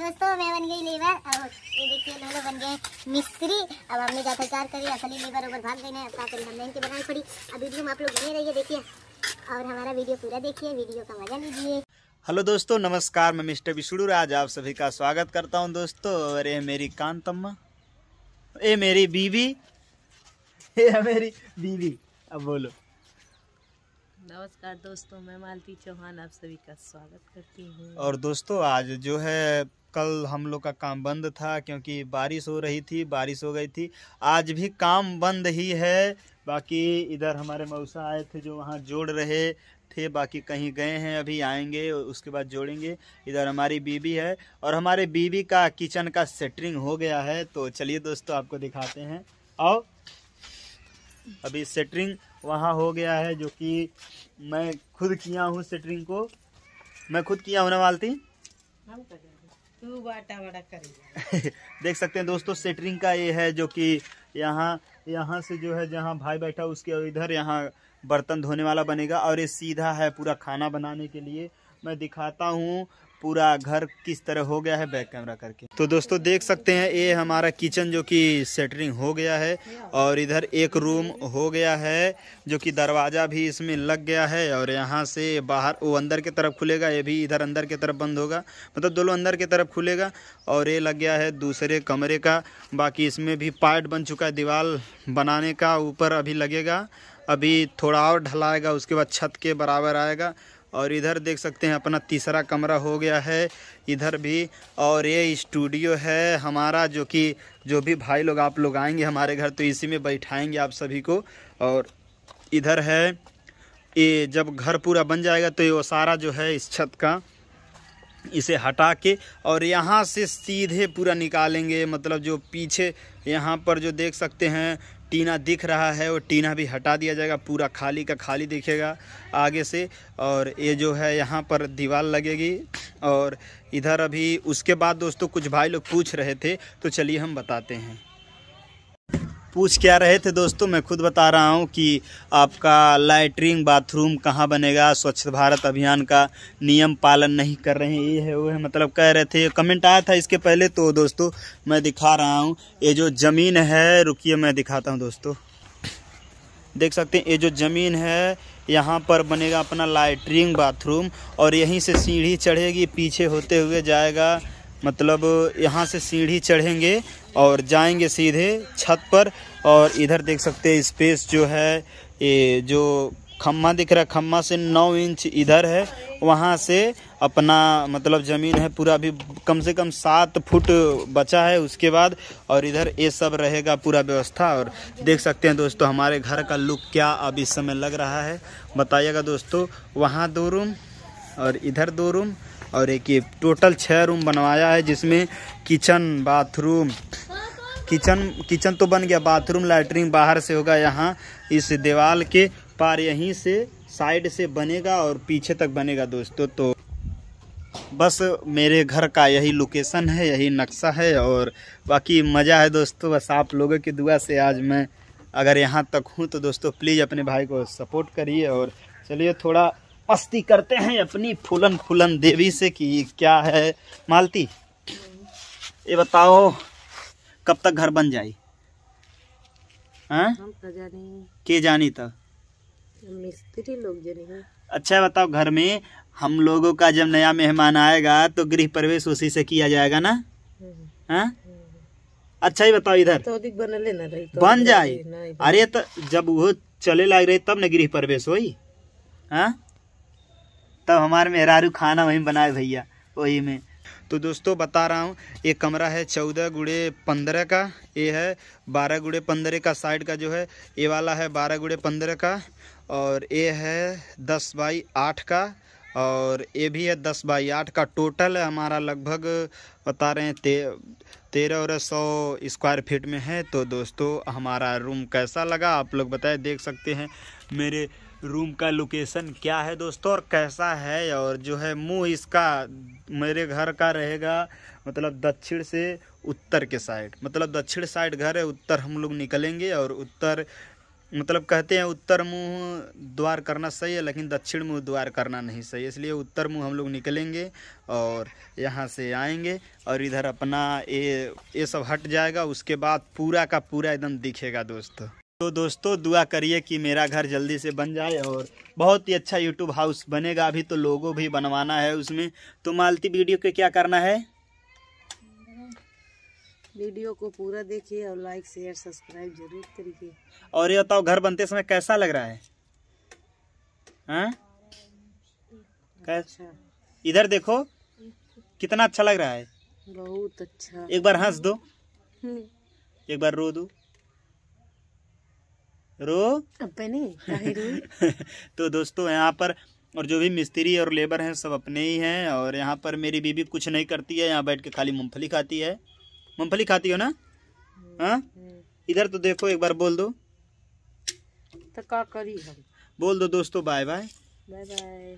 दोस्तों मैं बन गई लीवर और ये देखिए लोलो बन गए मिस्त्री अब हमने जाकर चार करी असली लीवर ऊपर भाग गई है करी हमने इनकी बनाई पड़ी अब वीडियो में आप लोग बने रहिए देखिए और हमारा वीडियो पूरा देखिए वीडियो का मजा लीजिए हेलो दोस्तों नमस्कार मैं मिस्टर विष्णुर आज आप सभी का स्वागत करता हूं दोस्तों और ये मेरी कांतम्मा ये मेरी बीवी ये मेरी बीवी अब बोलो नमस्कार दोस्तों मैं मालती चौहान आप सभी का स्वागत करती हूँ और दोस्तों आज जो है कल हम लोग का काम बंद था क्योंकि बारिश हो रही थी बारिश हो गई थी आज भी काम बंद ही है बाकी इधर हमारे मऊसा आए थे जो वहाँ जोड़ रहे थे बाकी कहीं गए हैं अभी आएंगे उसके बाद जोड़ेंगे इधर हमारी बीबी है और हमारे बीबी का किचन का सेटरिंग हो गया है तो चलिए दोस्तों आपको दिखाते हैं आओ अभी सेटरिंग वहाँ हो गया है जो कि मैं खुद किया हूँ सेटरिंग को मैं खुद किया हूँ ना बाल्टी देख सकते हैं दोस्तों सेटरिंग का ये है जो कि यहाँ यहाँ से जो है जहाँ भाई बैठा उसके इधर यहाँ बर्तन धोने वाला बनेगा और ये सीधा है पूरा खाना बनाने के लिए मैं दिखाता हूँ पूरा घर किस तरह हो गया है बैक कैमरा करके तो दोस्तों देख सकते हैं ये हमारा किचन जो कि सेटरिंग हो गया है और इधर एक रूम हो गया है जो कि दरवाज़ा भी इसमें लग गया है और यहाँ से बाहर वो अंदर की तरफ खुलेगा ये भी इधर अंदर की तरफ बंद होगा मतलब दोनों अंदर की तरफ खुलेगा और ये लग गया है दूसरे कमरे का बाकी इसमें भी पार्ट बन चुका है दीवार बनाने का ऊपर अभी लगेगा अभी थोड़ा और ढलाएगा उसके बाद छत के बराबर आएगा और इधर देख सकते हैं अपना तीसरा कमरा हो गया है इधर भी और ये स्टूडियो है हमारा जो कि जो भी भाई लोग आप लोग आएंगे हमारे घर तो इसी में बैठाएंगे आप सभी को और इधर है ये जब घर पूरा बन जाएगा तो ये वो सारा जो है इस छत का इसे हटा के और यहाँ से सीधे पूरा निकालेंगे मतलब जो पीछे यहाँ पर जो देख सकते हैं टीना दिख रहा है और टीना भी हटा दिया जाएगा पूरा खाली का खाली दिखेगा आगे से और ये जो है यहाँ पर दीवार लगेगी और इधर अभी उसके बाद दोस्तों कुछ भाई लोग पूछ रहे थे तो चलिए हम बताते हैं पूछ क्या रहे थे दोस्तों मैं खुद बता रहा हूँ कि आपका लाइटरिन बाथरूम कहाँ बनेगा स्वच्छ भारत अभियान का नियम पालन नहीं कर रहे हैं ये है वो है मतलब कह रहे थे कमेंट आया था इसके पहले तो दोस्तों मैं दिखा रहा हूँ ये जो ज़मीन है रुकिए मैं दिखाता हूँ दोस्तों देख सकते हैं ये जो ज़मीन है यहाँ पर बनेगा अपना लाइटरिन बाथरूम और यहीं से सीढ़ी चढ़ेगी पीछे होते हुए जाएगा मतलब यहाँ से सीढ़ी चढ़ेंगे और जाएंगे सीधे छत पर और इधर देख सकते हैं स्पेस जो है ये जो खम्मा दिख रहा है खम्मा से नौ इंच इधर है वहाँ से अपना मतलब ज़मीन है पूरा भी कम से कम सात फुट बचा है उसके बाद और इधर ये सब रहेगा पूरा व्यवस्था और देख सकते हैं दोस्तों हमारे घर का लुक क्या अब इस समय लग रहा है बताइएगा दोस्तों वहाँ दो रूम और इधर दो रूम और एक ये टोटल छः रूम बनवाया है जिसमें किचन बाथरूम किचन किचन तो बन गया बाथरूम लैटरिन बाहर से होगा यहाँ इस दीवार के पार यहीं से साइड से बनेगा और पीछे तक बनेगा दोस्तों तो बस मेरे घर का यही लोकेशन है यही नक्शा है और बाकी मज़ा है दोस्तों बस आप लोगों की दुआ से आज मैं अगर यहाँ तक हूँ तो दोस्तों प्लीज़ अपने भाई को सपोर्ट करिए और चलिए थोड़ा मस्ती करते हैं अपनी फुलन फुलन देवी से कि क्या है मालती ये बताओ कब तक घर बन जाए हाँ? तो के जानी तक मिस्त्री लोग जाने अच्छा बताओ घर में हम लोगों का जब नया मेहमान आएगा तो गृह प्रवेश उसी से किया जाएगा ना हम्म। हाँ अच्छा ही बताओ इधर तो बनले ना रही तो बन जाए अरे तो जब वो चले लग रहे तब न गृह प्रवेश हो हाँ तब हमारे मेहरारू खाना वहीं बनाए भैया वही में तो दोस्तों बता रहा हूँ ये कमरा है चौदह गुड़े पंद्रह का ये है बारह गुड़े पंद्रह का साइड का जो है ये वाला है बारह गुड़े पंद्रह का और ये है दस बाई आठ का और ये भी है दस बाई आठ का टोटल है हमारा लगभग बता रहे हैं ते तेरह और सौ स्क्वायर फीट में है तो दोस्तों हमारा रूम कैसा लगा आप लोग बताए देख सकते हैं मेरे रूम का लोकेशन क्या है दोस्तों और कैसा है और जो है मुंह इसका मेरे घर का रहेगा मतलब दक्षिण से उत्तर के साइड मतलब दक्षिण साइड घर है उत्तर हम लोग निकलेंगे और उत्तर मतलब कहते हैं उत्तर मुंह द्वार करना सही है लेकिन दक्षिण मुंह द्वार करना नहीं सही इसलिए उत्तर मुंह हम लोग निकलेंगे और यहाँ से आएंगे और इधर अपना ये ये सब हट जाएगा उसके बाद पूरा का पूरा एकदम दिखेगा दोस्तों तो दोस्तों दुआ करिए कि मेरा घर जल्दी से बन जाए और बहुत ही अच्छा यूट्यूब हाउस बनेगा अभी तो लोगो भी बनवाना है उसमें तो मालती वीडियो के क्या करना है वीडियो को पूरा देखिए और लाइक शेयर सब्सक्राइब जरूर करिए और ये बताओ घर बनते समय कैसा लग रहा है हाँ? अच्छा। इधर देखो कितना अच्छा लग रहा है बहुत अच्छा एक बार हंस दो एक बार रो दो रो तो दोस्तों यहाँ पर और जो भी मिस्त्री और लेबर हैं सब अपने ही हैं और यहाँ पर मेरी बीबी कुछ नहीं करती है यहाँ बैठ के खाली मूंगफली खाती है मूँगफली खाती हो ना हम्म, हाँ हम्म। इधर तो देखो एक बार बोल दो तो करी हम बोल दो दोस्तों बाय बाय बाय बाय